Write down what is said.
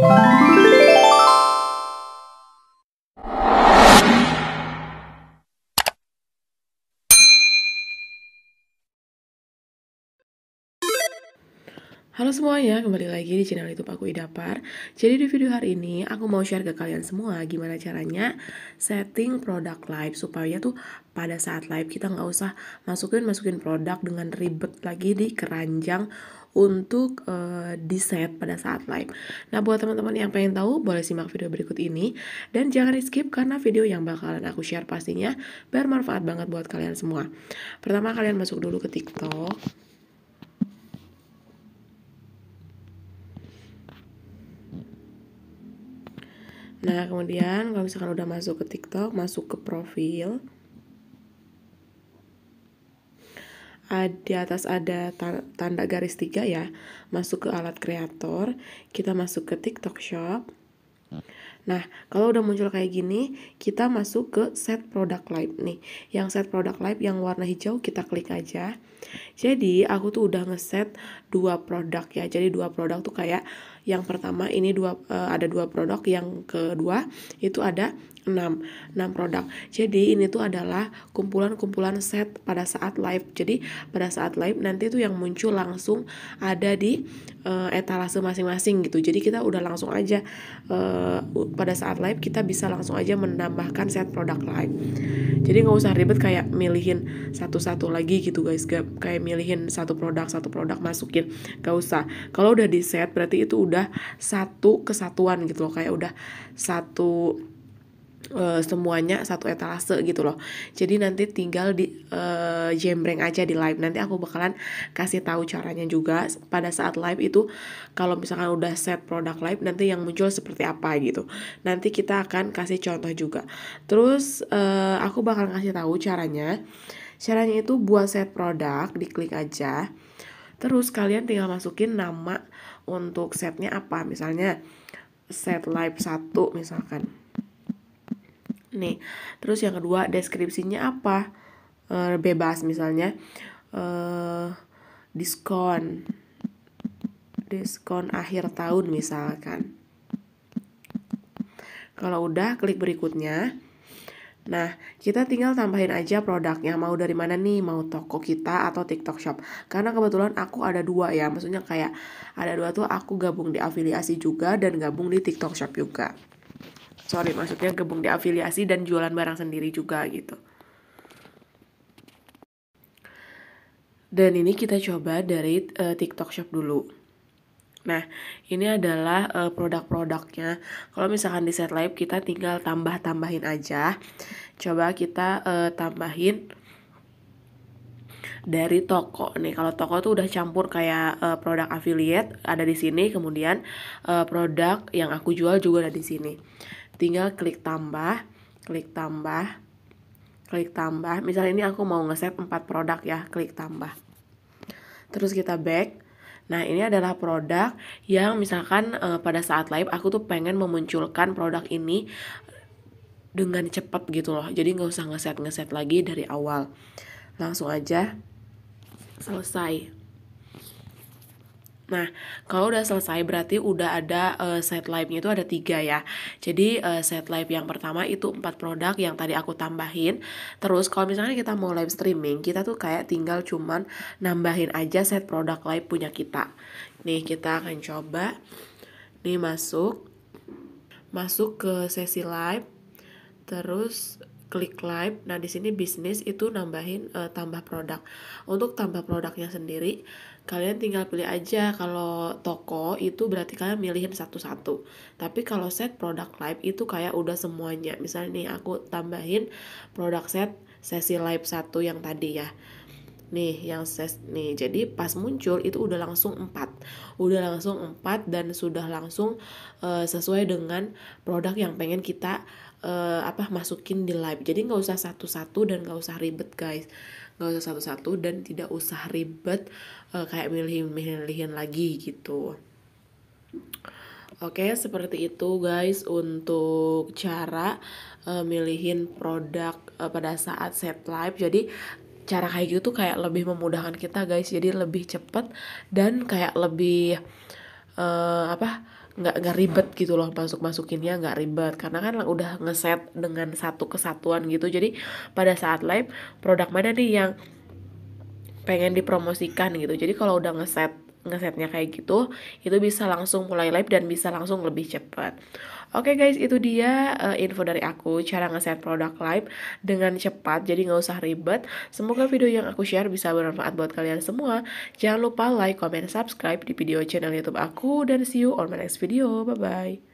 Halo semuanya, kembali lagi di channel YouTube aku Idapar. Jadi di video hari ini aku mau share ke kalian semua gimana caranya setting produk live supaya tuh pada saat live kita nggak usah masukin masukin produk dengan ribet lagi di keranjang untuk uh, eh, di set pada saat live. Nah, buat teman-teman yang pengen tahu, boleh simak video berikut ini dan jangan di skip karena video yang bakalan aku share pastinya bermanfaat banget buat kalian semua. Pertama kalian masuk dulu ke TikTok. Nah, kemudian kalau misalkan udah masuk ke TikTok, masuk ke profil. di atas ada tanda garis tiga ya masuk ke alat kreator kita masuk ke TikTok Shop Nah, kalau udah muncul kayak gini, kita masuk ke set product live nih. Yang set product live yang warna hijau kita klik aja. Jadi, aku tuh udah ngeset dua produk ya. Jadi, dua produk tuh kayak yang pertama ini dua eh, ada dua produk, yang kedua itu ada 6, 6 produk. Jadi ini tuh adalah kumpulan-kumpulan set pada saat live. Jadi pada saat live nanti tuh yang muncul langsung ada di uh, etalase masing-masing gitu. Jadi kita udah langsung aja uh, pada saat live kita bisa langsung aja menambahkan set produk live. Jadi nggak usah ribet kayak milihin satu-satu lagi gitu guys. Gak, kayak milihin satu produk satu produk masukin. Gak usah. Kalau udah di set berarti itu udah satu kesatuan gitu loh. Kayak udah satu uh, semuanya satu etalase gitu loh. Jadi nanti tinggal di uh, jembreng aja di live. Nanti aku bakalan kasih tahu caranya juga pada saat live itu kalau misalkan udah set produk live nanti yang muncul seperti apa gitu. Nanti kita akan kasih contoh juga. Terus uh, aku bakal kasih tahu caranya. Caranya itu buat set produk, diklik aja. Terus kalian tinggal masukin nama untuk setnya apa, misalnya set live satu misalkan nih terus yang kedua deskripsinya apa e, bebas misalnya e, diskon diskon akhir tahun misalkan kalau udah klik berikutnya Nah, kita tinggal tambahin aja produknya mau dari mana nih, mau toko kita atau TikTok Shop. Karena kebetulan aku ada dua ya, maksudnya kayak ada dua tuh aku gabung di afiliasi juga dan gabung di TikTok Shop juga sorry maksudnya gabung di afiliasi dan jualan barang sendiri juga gitu dan ini kita coba dari uh, TikTok Shop dulu Nah, ini adalah uh, produk-produknya. Kalau misalkan di set live kita tinggal tambah-tambahin aja. Coba kita uh, tambahin dari toko nih. Kalau toko tuh udah campur kayak uh, produk affiliate ada di sini, kemudian uh, produk yang aku jual juga ada di sini tinggal klik tambah klik tambah klik tambah misalnya ini aku mau nge-save 4 produk ya klik tambah terus kita back Nah, ini adalah produk yang misalkan e, pada saat live aku tuh pengen memunculkan produk ini dengan cepat gitu loh. Jadi nggak usah ngeset ngeset lagi dari awal. Langsung aja selesai. Nah, kalau udah selesai berarti udah ada uh, set live-nya itu ada tiga ya. Jadi uh, set live yang pertama itu empat produk yang tadi aku tambahin. Terus kalau misalnya kita mau live streaming, kita tuh kayak tinggal cuman nambahin aja set produk live punya kita. Nih kita akan coba. Nih masuk, masuk ke sesi live, terus klik live. Nah, di sini bisnis itu nambahin uh, tambah produk. Untuk tambah produknya sendiri, kalian tinggal pilih aja kalau toko itu berarti kalian milihin satu-satu. Tapi kalau set produk live itu kayak udah semuanya. Misalnya nih aku tambahin produk set sesi live satu yang tadi ya. Nih, yang ses nih. Jadi pas muncul itu udah langsung 4. Udah langsung 4 dan sudah langsung uh, sesuai dengan produk yang pengen kita uh, apa masukin di live jadi nggak usah satu-satu dan nggak usah ribet guys nggak usah satu-satu dan tidak usah ribet uh, kayak milih-milihin lagi gitu Oke, okay, seperti itu guys untuk cara uh, milihin produk uh, pada saat set live. Jadi cara kayak gitu tuh kayak lebih memudahkan kita guys. Jadi lebih cepet dan kayak lebih uh, apa? nggak nggak ribet gitu loh masuk masukinnya nggak ribet karena kan udah ngeset dengan satu kesatuan gitu jadi pada saat live produk mana nih yang pengen dipromosikan gitu jadi kalau udah ngeset ngesetnya kayak gitu itu bisa langsung mulai live dan bisa langsung lebih cepat Oke okay guys, itu dia uh, info dari aku cara ngeset produk live dengan cepat, jadi nggak usah ribet. Semoga video yang aku share bisa bermanfaat buat kalian semua. Jangan lupa like, comment, subscribe di video channel YouTube aku dan see you on my next video. Bye bye.